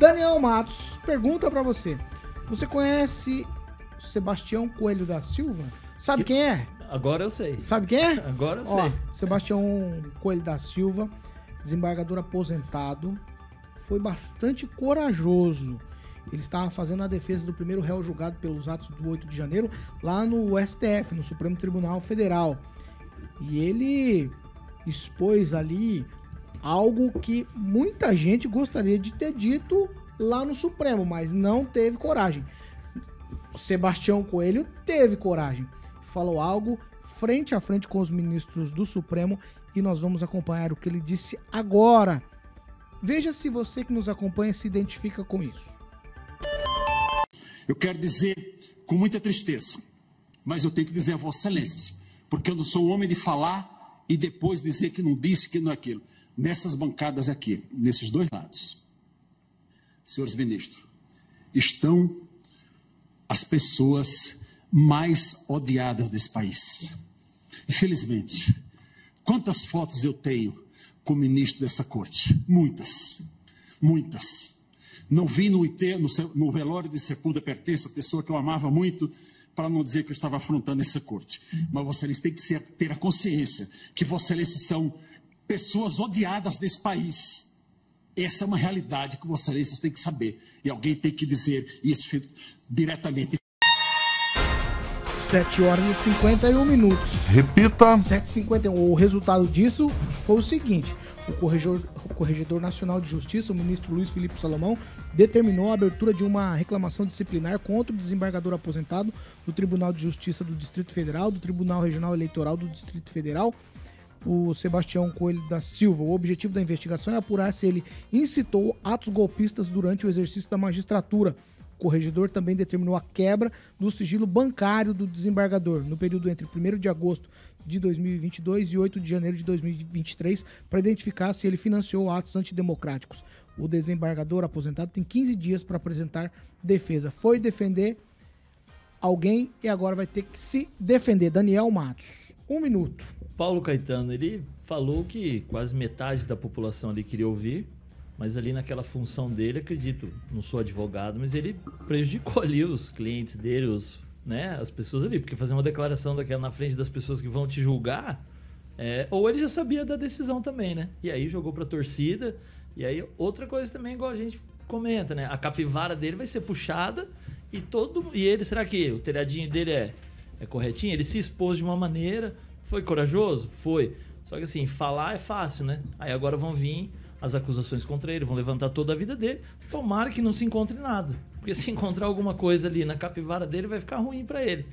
Daniel Matos pergunta para você: Você conhece Sebastião Coelho da Silva? Sabe que... quem é? Agora eu sei. Sabe quem é? Agora eu Ó, sei. Sebastião Coelho da Silva, desembargador aposentado, foi bastante corajoso. Ele estava fazendo a defesa do primeiro réu julgado pelos atos do 8 de janeiro lá no STF, no Supremo Tribunal Federal. E ele expôs ali Algo que muita gente gostaria de ter dito lá no Supremo, mas não teve coragem. O Sebastião Coelho teve coragem. Falou algo frente a frente com os ministros do Supremo e nós vamos acompanhar o que ele disse agora. Veja se você que nos acompanha se identifica com isso. Eu quero dizer com muita tristeza, mas eu tenho que dizer a Vossa Excelência, porque eu não sou homem de falar e depois dizer que não disse, que não é aquilo nessas bancadas aqui, nesses dois lados. Senhores ministros, estão as pessoas mais odiadas desse país. Infelizmente, quantas fotos eu tenho com o ministro dessa corte? Muitas, muitas. Não vi no, IT, no, no velório de Sepulda Pertença, pessoa que eu amava muito, para não dizer que eu estava afrontando essa corte. Mas vocês têm que ter a consciência que vocês são pessoas odiadas desse país. Essa é uma realidade que os vocês têm que saber. E alguém tem que dizer isso diretamente. 7 horas e 51 minutos. Repita. 7h51. O resultado disso foi o seguinte: o corregedor, o corregedor Nacional de Justiça, o ministro Luiz Felipe Salomão, determinou a abertura de uma reclamação disciplinar contra o desembargador aposentado do Tribunal de Justiça do Distrito Federal, do Tribunal Regional Eleitoral do Distrito Federal o Sebastião Coelho da Silva. O objetivo da investigação é apurar se ele incitou atos golpistas durante o exercício da magistratura. O corregedor também determinou a quebra do sigilo bancário do desembargador no período entre 1 de agosto de 2022 e 8 de janeiro de 2023 para identificar se ele financiou atos antidemocráticos. O desembargador aposentado tem 15 dias para apresentar defesa. Foi defender alguém e agora vai ter que se defender. Daniel Matos, um minuto. Paulo Caetano, ele falou que quase metade da população ali queria ouvir, mas ali naquela função dele, acredito, não sou advogado, mas ele prejudicou ali os clientes dele, os, né, as pessoas ali, porque fazer uma declaração daquela na frente das pessoas que vão te julgar, é, ou ele já sabia da decisão também, né? E aí jogou pra torcida, e aí outra coisa também, igual a gente comenta, né? A capivara dele vai ser puxada e todo e ele, será que o telhadinho dele é, é corretinho? Ele se expôs de uma maneira, foi corajoso? Foi. Só que assim, falar é fácil, né? Aí agora vão vir as acusações contra ele, vão levantar toda a vida dele. Tomara que não se encontre nada. Porque se encontrar alguma coisa ali na capivara dele, vai ficar ruim para ele.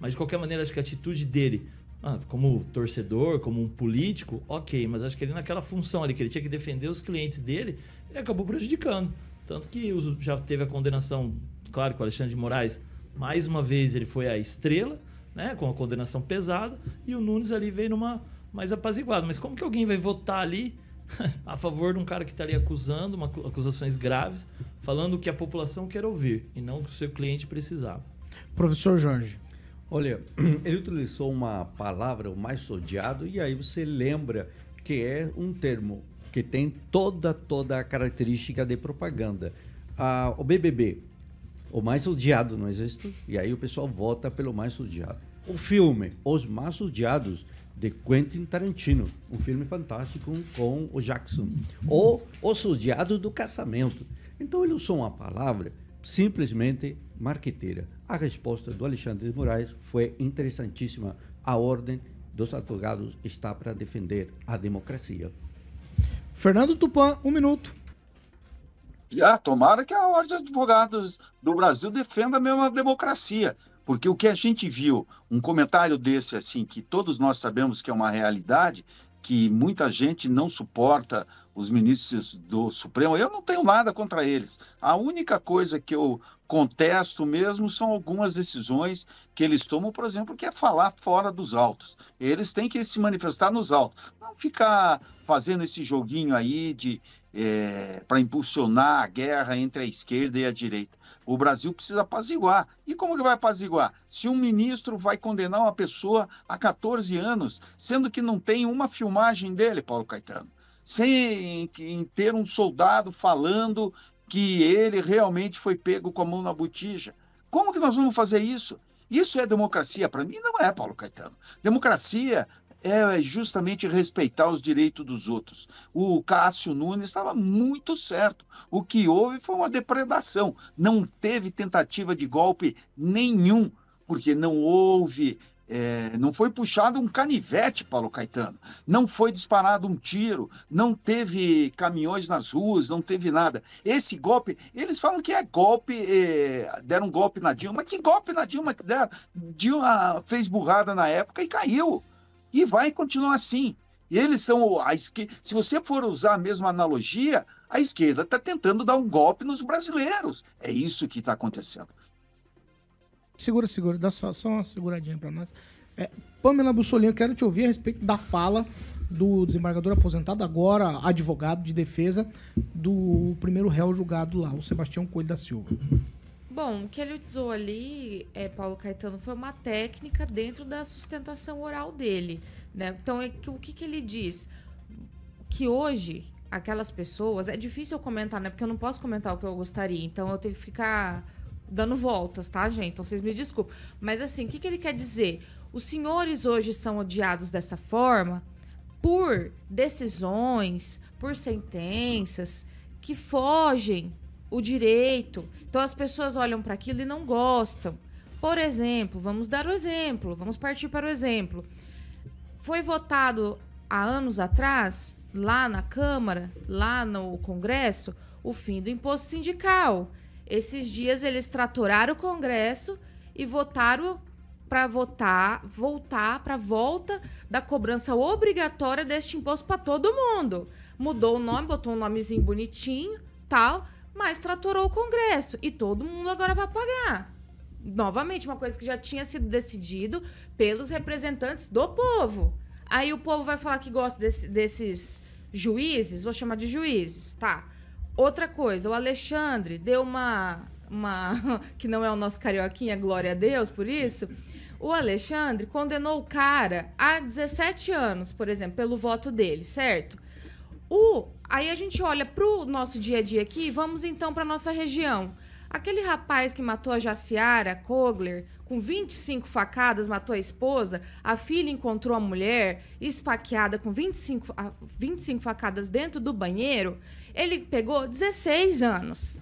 Mas de qualquer maneira, acho que a atitude dele, ah, como torcedor, como um político, ok. Mas acho que ele naquela função ali, que ele tinha que defender os clientes dele, ele acabou prejudicando. Tanto que já teve a condenação, claro, com o Alexandre de Moraes. Mais uma vez ele foi a estrela né? Com a condenação pesada, e o Nunes ali veio numa mais apaziguada. Mas como que alguém vai votar ali a favor de um cara que está ali acusando, uma, acusações graves, falando o que a população quer ouvir e não o que o seu cliente precisava? Professor Jorge. Olha, ele utilizou uma palavra, o mais odiado, e aí você lembra que é um termo que tem toda, toda a característica de propaganda. Ah, o BBB, o mais odiado no Exército, e aí o pessoal vota pelo mais odiado. O filme Os Mais Odiados, de Quentin Tarantino, um filme fantástico com o Jackson. Ou Os Odiados do Casamento. Então ele usou uma palavra simplesmente marqueteira. A resposta do Alexandre de Moraes foi interessantíssima. A ordem dos advogados está para defender a democracia. Fernando Tupan, um minuto. Ah, tomara que a Ordem de Advogados do Brasil defenda mesmo a democracia. Porque o que a gente viu, um comentário desse, assim, que todos nós sabemos que é uma realidade, que muita gente não suporta os ministros do Supremo, eu não tenho nada contra eles. A única coisa que eu contesto mesmo são algumas decisões que eles tomam, por exemplo, que é falar fora dos autos. Eles têm que se manifestar nos autos, não ficar fazendo esse joguinho aí de é, para impulsionar a guerra entre a esquerda e a direita. O Brasil precisa apaziguar. E como que vai apaziguar? Se um ministro vai condenar uma pessoa a 14 anos, sendo que não tem uma filmagem dele, Paulo Caetano sem em ter um soldado falando que ele realmente foi pego com a mão na botija. Como que nós vamos fazer isso? Isso é democracia? Para mim, não é, Paulo Caetano. Democracia é justamente respeitar os direitos dos outros. O Cássio Nunes estava muito certo. O que houve foi uma depredação. Não teve tentativa de golpe nenhum, porque não houve é, não foi puxado um canivete, Paulo Caetano. Não foi disparado um tiro, não teve caminhões nas ruas, não teve nada. Esse golpe, eles falam que é golpe, é, deram um golpe na Dilma. que golpe na Dilma que né? deram? Dilma fez burrada na época e caiu. E vai continuar assim. eles são a esquerda. Se você for usar a mesma analogia, a esquerda está tentando dar um golpe nos brasileiros. É isso que está acontecendo. Segura, segura, dá só, só uma seguradinha para nós. É, Pamela Bussolini, eu quero te ouvir a respeito da fala do desembargador aposentado, agora advogado de defesa do primeiro réu julgado lá, o Sebastião Coelho da Silva. Bom, o que ele usou ali, é, Paulo Caetano, foi uma técnica dentro da sustentação oral dele. Né? Então, é o que, que ele diz? Que hoje, aquelas pessoas. É difícil eu comentar, né? Porque eu não posso comentar o que eu gostaria. Então, eu tenho que ficar dando voltas, tá, gente? Então vocês me desculpem. Mas assim, o que, que ele quer dizer? Os senhores hoje são odiados dessa forma por decisões, por sentenças que fogem o direito. Então as pessoas olham para aquilo e não gostam. Por exemplo, vamos dar o exemplo, vamos partir para o exemplo. Foi votado há anos atrás, lá na Câmara, lá no Congresso, o fim do imposto sindical. Esses dias eles tratoraram o Congresso e votaram para votar, voltar para volta da cobrança obrigatória deste imposto para todo mundo. Mudou o nome, botou um nomezinho bonitinho, tal, mas tratorou o Congresso e todo mundo agora vai pagar. Novamente, uma coisa que já tinha sido decidido pelos representantes do povo. Aí o povo vai falar que gosta desse, desses juízes, vou chamar de juízes, tá? Outra coisa, o Alexandre deu uma. uma que não é o nosso carioquinha, glória a Deus por isso. O Alexandre condenou o cara a 17 anos, por exemplo, pelo voto dele, certo? O, aí a gente olha para o nosso dia a dia aqui, vamos então para nossa região. Aquele rapaz que matou a Jaciara Kogler, com 25 facadas, matou a esposa, a filha encontrou a mulher esfaqueada com 25, 25 facadas dentro do banheiro, ele pegou 16 anos.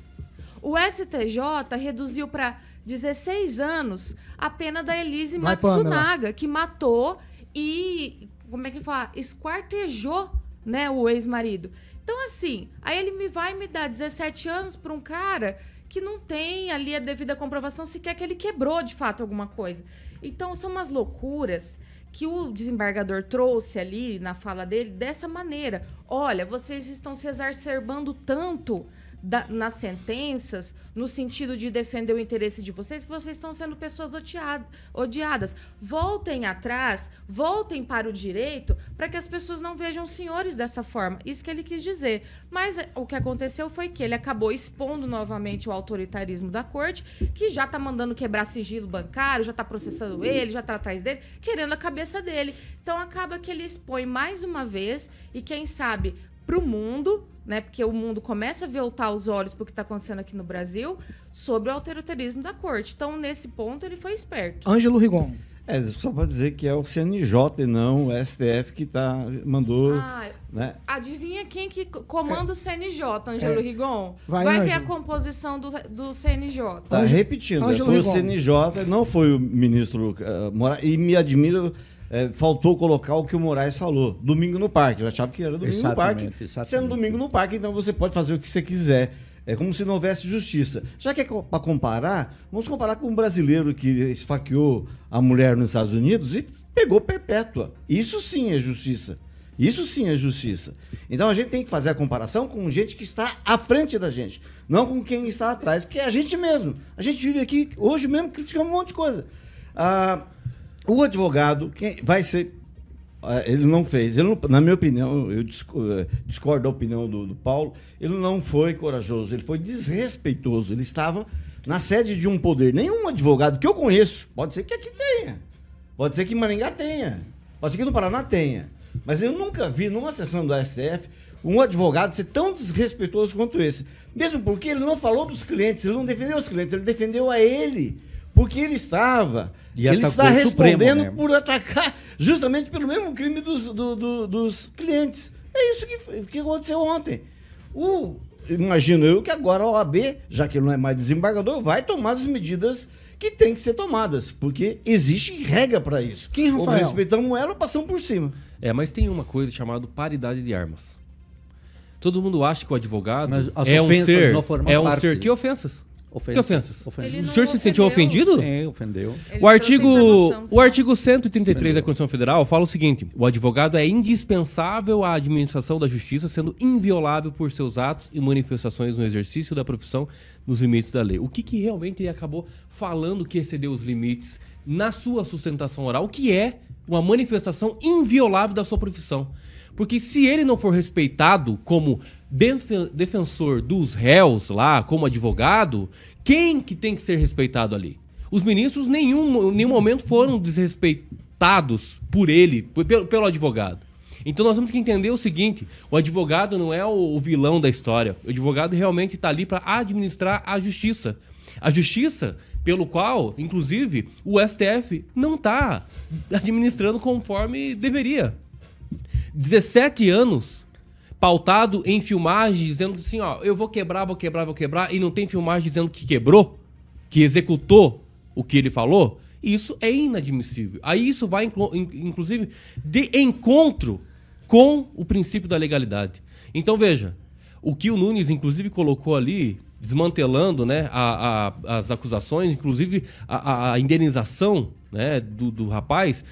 O STJ reduziu para 16 anos a pena da Elise Vai, Matsunaga, que matou e, como é que fala, esquartejou né, o ex-marido. Então, assim, aí ele me vai me dar 17 anos para um cara que não tem ali a devida comprovação sequer que ele quebrou de fato alguma coisa. Então são umas loucuras que o desembargador trouxe ali na fala dele dessa maneira. Olha, vocês estão se exacerbando tanto da, nas sentenças no sentido de defender o interesse de vocês, que vocês estão sendo pessoas odiado, odiadas. Voltem atrás, voltem para o direito, para que as pessoas não vejam os senhores dessa forma. Isso que ele quis dizer. Mas é, o que aconteceu foi que ele acabou expondo novamente o autoritarismo da corte, que já está mandando quebrar sigilo bancário, já está processando ele, já está atrás dele, querendo a cabeça dele. Então acaba que ele expõe mais uma vez, e quem sabe para o mundo né, porque o mundo começa a voltar os olhos para o que está acontecendo aqui no Brasil, sobre o autoritarismo da corte. Então, nesse ponto, ele foi esperto. Ângelo Rigon. É, só para dizer que é o CNJ e não o STF que tá, mandou. Ah, né? Adivinha quem que comanda é. o CNJ, Ângelo é. Rigon? Vai, Vai ver a composição do, do CNJ. Tá repetindo, Angelo é foi Rigon. o CNJ, não foi o ministro uh, eh, Moraes. E me admira é, faltou colocar o que o Moraes falou. Domingo no parque. Ele achava que era domingo exatamente, no parque. Exatamente. Sendo domingo no parque, então você pode fazer o que você quiser. É como se não houvesse justiça. Já que é para comparar, vamos comparar com um brasileiro que esfaqueou a mulher nos Estados Unidos e pegou perpétua. Isso sim é justiça. Isso sim é justiça. Então a gente tem que fazer a comparação com gente que está à frente da gente, não com quem está atrás, porque é a gente mesmo. A gente vive aqui hoje mesmo criticando um monte de coisa. Ah, o advogado quem vai ser. É, ele não fez. Ele não, na minha opinião, eu eh, discordo da opinião do, do Paulo. Ele não foi corajoso, ele foi desrespeitoso. Ele estava na sede de um poder. Nenhum advogado que eu conheço, pode ser que aqui tenha, pode ser que em Maringá tenha, pode ser que no Paraná tenha. Mas eu nunca vi numa sessão do STF um advogado ser tão desrespeitoso quanto esse. Mesmo porque ele não falou dos clientes, ele não defendeu os clientes, ele defendeu a ele. Porque ele estava, e ele está respondendo Supremo, né? por atacar justamente pelo mesmo crime dos, do, do, dos clientes. É isso que, que aconteceu ontem. O, imagino eu que agora a OAB, já que ele não é mais desembargador, vai tomar as medidas que tem que ser tomadas, porque existe regra para isso. Quem Rafael? Ou respeitamos ela passam passamos por cima. É, mas tem uma coisa chamada paridade de armas. Todo mundo acha que o advogado é um ser, é um parte. ser que ofensas. Ofensas. Que ofensas? ofensas. O senhor se sentiu ofendido? É, sim, ofendeu. o artigo, o artigo 133 ofendeu. da Constituição Federal fala o seguinte: o advogado é indispensável à administração da justiça, sendo inviolável por seus atos e manifestações no exercício da profissão nos limites da lei. O que, que realmente ele acabou falando que excedeu os limites na sua sustentação oral, que é uma manifestação inviolável da sua profissão. Porque se ele não for respeitado como defensor dos réus lá, como advogado, quem que tem que ser respeitado ali? Os ministros nenhum, em nenhum momento foram desrespeitados por ele, pelo, pelo advogado. Então nós temos que entender o seguinte: o advogado não é o, vilão da história. O advogado realmente está ali para administrar a justiça. A justiça, pelo qual, inclusive, o STF não está administrando conforme deveria. 17 anos pautado em filmagem dizendo assim, ó, eu vou quebrar, vou quebrar, vou quebrar, e não tem filmagem dizendo que quebrou, que executou o que ele falou, isso é inadmissível. Aí isso vai, inclusive, de encontro com o princípio da legalidade. Então, veja, o que o Nunes, inclusive, colocou ali, desmantelando né, a, a, as acusações, inclusive a, a indenização né, do, do rapaz,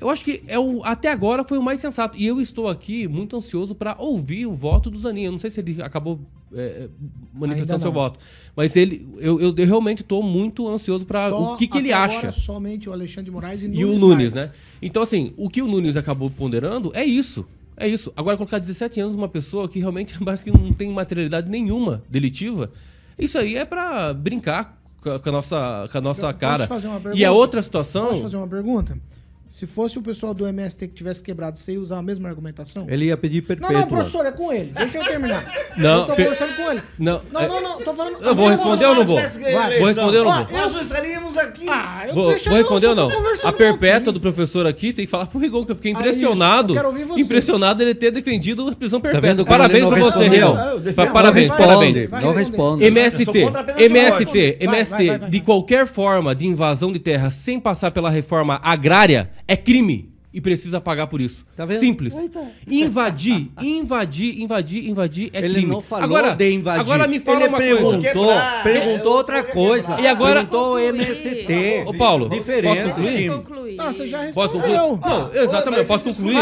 eu acho que é o, até agora foi o mais sensato. E eu estou aqui muito ansioso para ouvir o voto do Zanin. Eu não sei se ele acabou é, é manifestando seu voto. Mas ele, eu, eu, eu realmente estou muito ansioso para o que, que ele acha. somente o Alexandre de Moraes e, Nunes e o Nunes, Marques. né? Então, assim, o que o Nunes acabou ponderando é isso. É isso. Agora, colocar 17 anos uma pessoa que realmente parece que não tem materialidade nenhuma delitiva, isso aí é para brincar com a nossa, com a nossa cara. e é a outra situação. Posso fazer uma pergunta? Se fosse o pessoal do MST que tivesse quebrado, você ia usar a mesma argumentação? Ele ia pedir perpétua. Não, não, professor, é com ele. Deixa eu terminar. Não, eu tô conversando com ele. Não, não, é... não, não, tô falando... Eu vou responder ou não vou? Vai. Vou responder ou não vou? Nós estaríamos aqui... Ah, eu vou, vou responder ou não? A perpétua do professor aqui tem que falar pro Rigon, que eu fiquei ah, impressionado. Ah, ouvir eu quero você. Impressionado ele ter defendido a prisão tá perpétua. Tá parabéns pra você, Rigon. Ah, parabéns, parabéns. Não respondo. MST, MST, MST, de qualquer forma de invasão de terra sem passar pela reforma agrária é crime e precisa pagar por isso. Tá vendo? Simples. Eita. Tá. Invadir, invadir, invadir, invadir é Ele crime. não falou agora, de invadir. Agora me fala Ele uma perguntou, coisa. Perguntou outra coisa. E agora... Perguntou o MST. Tá Ô, Paulo, Diferente. posso concluir? concluir? Não, você já respondeu. Posso concluir? Não, exatamente, posso concluir?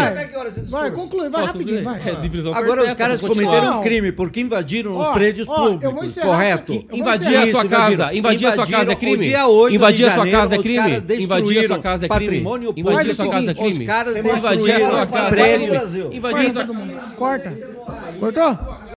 Vai, conclui, vai rapidinho, vai. É, agora os caras cometeram um crime porque invadiram os prédios públicos, correto? Invadir a sua casa, invadir a sua casa é crime? Invadir a sua é casa é crime? Invadir a sua casa é crime? Invadir a sua casa é crime? Caras invadiram a casa. Invadiram. Corta. Cortou?